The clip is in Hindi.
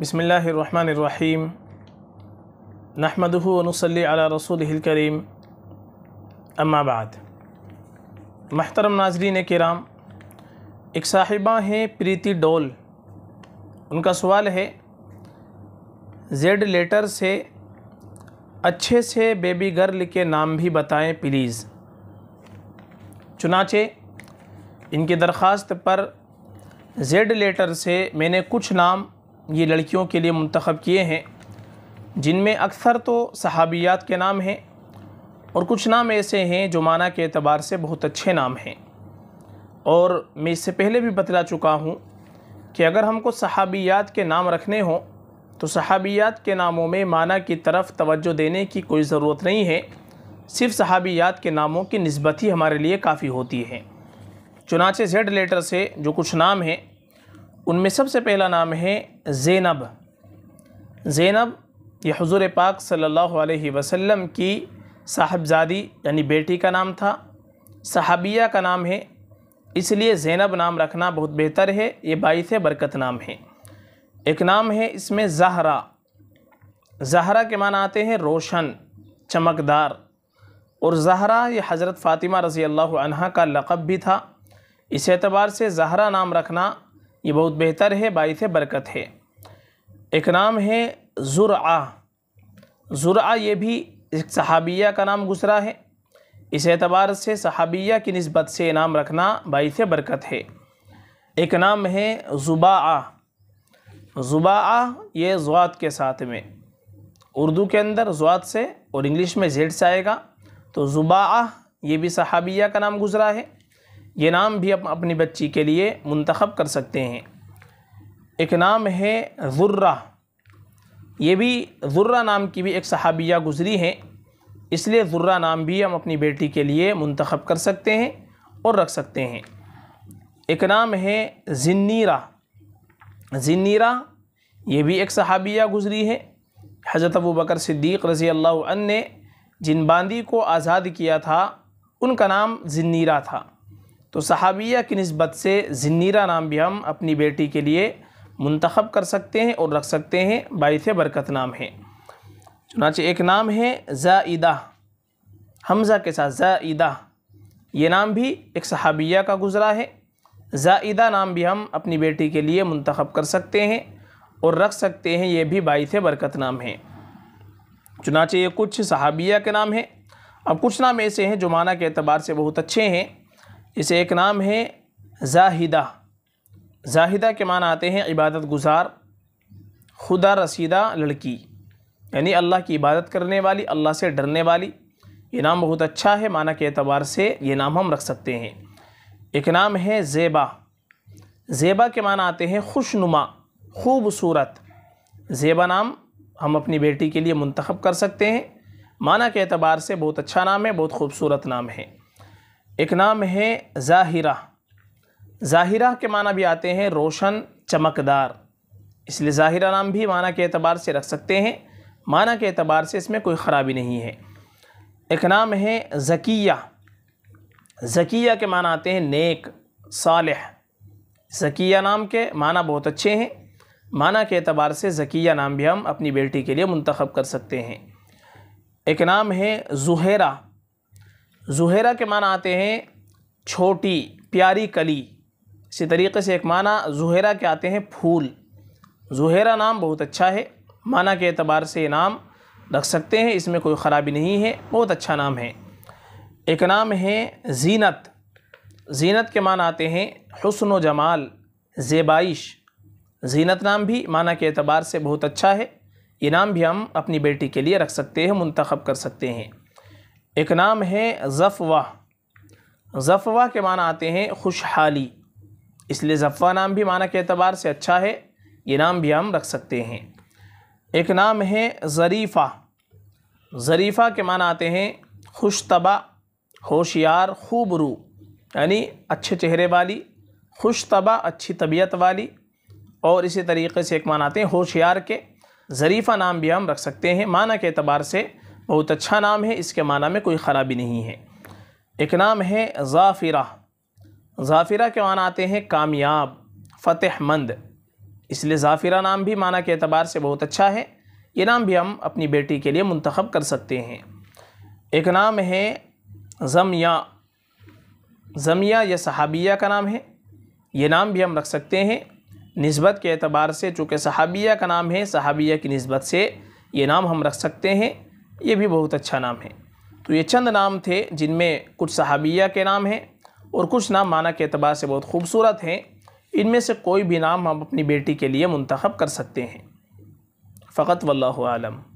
बसमीम नहमदनसली रसूल करीम अम्माबाद महतरम नाजरीन कराम एक साहिबा हैं प्रीति डोल उनका सवाल है जेड लेटर से अच्छे से बेबी गर्ल के नाम भी बताएं प्लीज़ चुनाचे इनकी दरख्वास्त पर जेड लेटर से मैंने कुछ नाम ये लड़कियों के लिए मंतखब किए हैं जिनमें अक्सर तो सहाबियात के नाम हैं और कुछ नाम ऐसे हैं जो माना के अतबार से बहुत अच्छे नाम हैं और मैं इससे पहले भी बतला चुका हूँ कि अगर हमको सहाबियात के नाम रखने हों तो सहाबियात के नामों में माना की तरफ तवज्जो देने की कोई ज़रूरत नहीं है सिर्फ सहाबियात के नामों की नस्बत ही हमारे लिए काफ़ी होती है चुनाचे जेड लेटर से जो कुछ नाम हैं उनमें सबसे पहला नाम है ज़ैनब ज़ैनब यह हजूर पाक सल्लल्लाहु अलैहि वसल्लम की साहबजादी यानी बेटी का नाम था सहाबिया का नाम है इसलिए ज़ैनब नाम रखना बहुत बेहतर है ये बाईस बरकत नाम है एक नाम है इसमें जहरा जहरा के माना आते हैं रोशन चमकदार और जहरा यह हज़रत फ़ातिमा रज़ी अल्लाह का लक़ब भी था इस एतबार से जहरा नाम रखना ये बहुत बेहतर है बायस बरकत है एक नाम है ज़ुरा ज़ुरा ये भी एक सहाबिया का नाम गुज़रा है इस एतबार से सहाबिया की नस्बत से नाम रखना बायस बरकत है एक नाम है ज़ुबा ज़ुबा ये ज़ुआत के साथ में उर्दू के अंदर ज़ुआत से और इंग्लिश में जेड से आएगा तो ज़ुबा ये भी सहाबिया का नाम गुजरा है ये नाम भी आप अपनी बच्ची के लिए मंतखब कर सकते हैं एक नाम है ज़ुर्रा ये भी ज़ुर्रा नाम की भी एक सहाबिया गुज़री है इसलिए ज़ुर्रा नाम भी हम अपनी बेटी के लिए मंतखब कर सकते हैं और रख सकते हैं एक नाम है जिन्नीरा जिन्नीरा ये भी एक सहाबिया गुज़री है हज़रत अबू बकर सिद्दीक़ रज़ी अल्लाह ने जिन बांदी को आज़ाद किया था उनका नाम जिन्नीरा था तो सहाबिया की नस्बत से जन्नीरा नाम भी हम अपनी बेटी के लिए मंतखब कर सकते हैं और रख सकते हैं बाईस बरकत नाम है चुनाचे एक नाम है ज़ाइदा हमज़ा के साथ ज़ाइदा ये नाम भी एक सहाबिया का गुज़रा है ज़ाइदा नाम भी हम अपनी बेटी के लिए मंतखब कर सकते हैं और रख सकते हैं ये भी बाइस बरकत नाम है चुनाचे ये कुछ सहाबिया के नाम हैं अब कुछ नाम ऐसे हैं जो माना के अतबार से बहुत अच्छे हैं इसे एक नाम है जाहिदा जाहिदा के माना आते हैं इबादत गुजार खुदा रसीदा लड़की यानी अल्लाह की इबादत करने वाली अल्लाह से डरने वाली ये नाम बहुत अच्छा है माना के अतबार से ये नाम हम रख सकते हैं एक नाम है ज़ेबा ज़ेबा के मान आते हैं खुशनुमा खूबसूरत ज़ेबा नाम हम अपनी बेटी के लिए मंतखब कर सकते हैं माना के अतबार से बहुत अच्छा नाम है बहुत खूबसूरत नाम है एक नाम है ज़ाहिरा ज़ाहिरा के माना भी आते हैं रोशन चमकदार इसलिए ज़ाहिरा नाम भी माना के अतबार से रख सकते हैं माना के अतबार से इसमें कोई ख़राबी नहीं है एक नाम है ज़किया ज़किया के माना आते हैं नेक साल ज़किया नाम के माना बहुत अच्छे हैं माना के अतबार से ज़किया नाम भी हम अपनी बेटी के लिए मंतखब कर सकते हैं एक नाम है जुहेरा जुहेरा के माना आते हैं छोटी प्यारी कली इसी तरीके से एक माना जुहेरा के आते हैं फूल जुहेरा नाम बहुत अच्छा है माना के अतबार से ये नाम रख सकते हैं इसमें कोई ख़राबी नहीं है बहुत अच्छा नाम है एक नाम है जीनत जीनत के मान आते हैं हसन व जमाल ज़ेबाइश जीनत नाम भी माना के अतबार से बहुत अच्छा है ये नाम भी हम अपनी बेटी के लिए रख सकते हैं मंतखब कर सकते हैं एक नाम है ज़फ़वा ज़फ़वा के माना आते हैं खुशहाली इसलिए ज़फ़वा नाम भी माना के अतबार से अच्छा है ये नाम भी हम रख सकते हैं एक नाम है ज़रीफ़ा ज़रीफ़ा के माना आते हैं खुशतबा होशियार खूब रू यानी अच्छे चेहरे वाली खुशतबा अच्छी तबीयत वाली और इसी तरीके से एक माना आते हैं होशियार के ज़रीफ़ा नाम भी हम रख सकते हैं माना के अतबार से बहुत अच्छा नाम है इसके माना में कोई ख़राबी नहीं है एक नाम है ज़ाफ़िरा ज़ाफ़िरा के माना आते हैं कामयाब फ़तेहमंद इसलिए ज़ाफ़िरा नाम भी माना के अतबार से बहुत अच्छा है ये नाम भी हम अपनी बेटी के लिए मंतखब कर सकते हैं एक नाम है ज़मिया ज़मिया या सहाबिया का नाम है ये नाम भी हम रख सकते हैं नस्बत के अतबार से चूँकि सहाबिया का नाम है सहाबिया की नस्बत से ये नाम हम रख सकते हैं ये भी बहुत अच्छा नाम है तो ये चंद नाम थे जिनमें कुछ सहाबिया के नाम हैं और कुछ नाम माना के अतबार से बहुत खूबसूरत हैं इनमें से कोई भी नाम हम अपनी बेटी के लिए मंतखब कर सकते हैं फ़कत वल्लम